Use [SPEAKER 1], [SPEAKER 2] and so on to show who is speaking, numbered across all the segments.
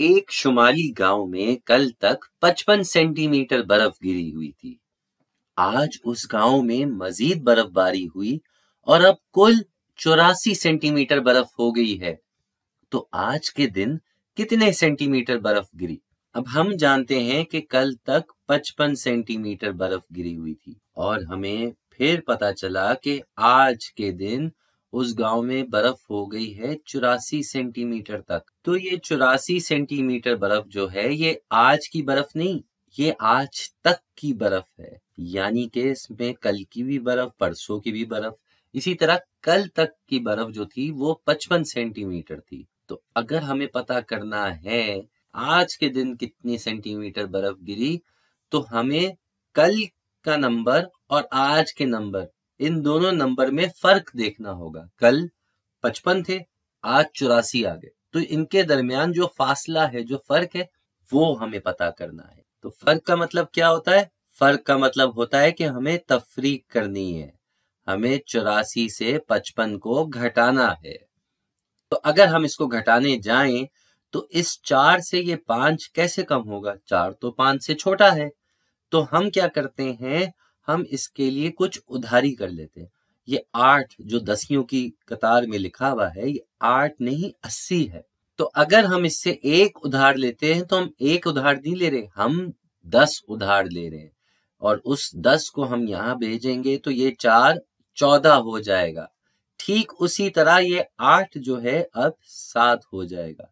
[SPEAKER 1] एक शुमाली गांव में कल तक 55 सेंटीमीटर बर्फ गिरी हुई थी आज उस गांव में मजीद बर्फबारी हुई और अब कुल चौरासी सेंटीमीटर बर्फ हो गई है तो आज के दिन कितने सेंटीमीटर बर्फ गिरी अब हम जानते हैं कि कल तक 55 सेंटीमीटर बर्फ गिरी हुई थी और हमें फिर पता चला कि आज के दिन उस गांव में बर्फ हो गई है चौरासी सेंटीमीटर तक तो ये चौरासी सेंटीमीटर बर्फ जो है ये आज की बर्फ नहीं ये आज तक की बर्फ है यानी कि इसमें कल की भी बर्फ परसों की भी बर्फ इसी तरह कल तक की बर्फ जो थी वो पचपन सेंटीमीटर थी तो अगर हमें पता करना है आज के दिन कितनी सेंटीमीटर बर्फ गिरी तो हमें कल का नंबर और आज के नंबर इन दोनों नंबर में फर्क देखना होगा कल पचपन थे आज चौरासी आ गए तो इनके दरमियान जो फासला है जो फर्क है वो हमें पता करना है तो फर्क का मतलब क्या होता है फर्क का मतलब होता है कि हमें तफरीक करनी है हमें चौरासी से पचपन को घटाना है तो अगर हम इसको घटाने जाएं तो इस चार से ये पांच कैसे कम होगा चार तो पांच से छोटा है तो हम क्या करते हैं हम इसके लिए कुछ उधारी कर लेते हैं ये आठ जो दसियों की कतार में लिखा हुआ है ये आठ नहीं अस्सी है तो अगर हम इससे एक उधार लेते हैं तो हम एक उधार नहीं ले रहे हम दस उधार ले रहे हैं और उस दस को हम यहाँ भेजेंगे तो ये चार चौदह हो जाएगा ठीक उसी तरह ये आठ जो है अब सात हो जाएगा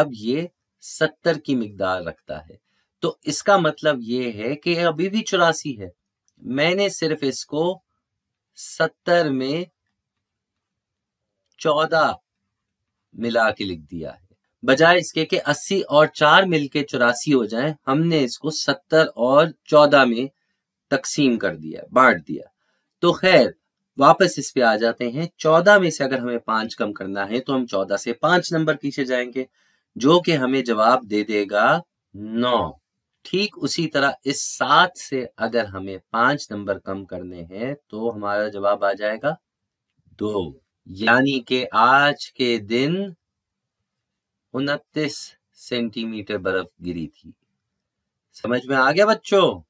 [SPEAKER 1] अब ये सत्तर की मिकदार रखता है तो इसका मतलब ये है कि अभी भी चौरासी है मैंने सिर्फ इसको सत्तर में चौदह मिला के लिख दिया है बजाय इसके कि अस्सी और चार मिलके चौरासी हो जाए हमने इसको सत्तर और चौदह में तकसीम कर दिया बांट दिया तो खैर वापस इस पे आ जाते हैं चौदह में से अगर हमें पांच कम करना है तो हम चौदह से पांच नंबर पीछे जाएंगे जो कि हमें जवाब दे देगा नौ ठीक उसी तरह इस सात से अगर हमें पांच नंबर कम करने हैं तो हमारा जवाब आ जाएगा दो यानी कि आज के दिन उनतीस सेंटीमीटर बर्फ गिरी थी समझ में आ गया बच्चों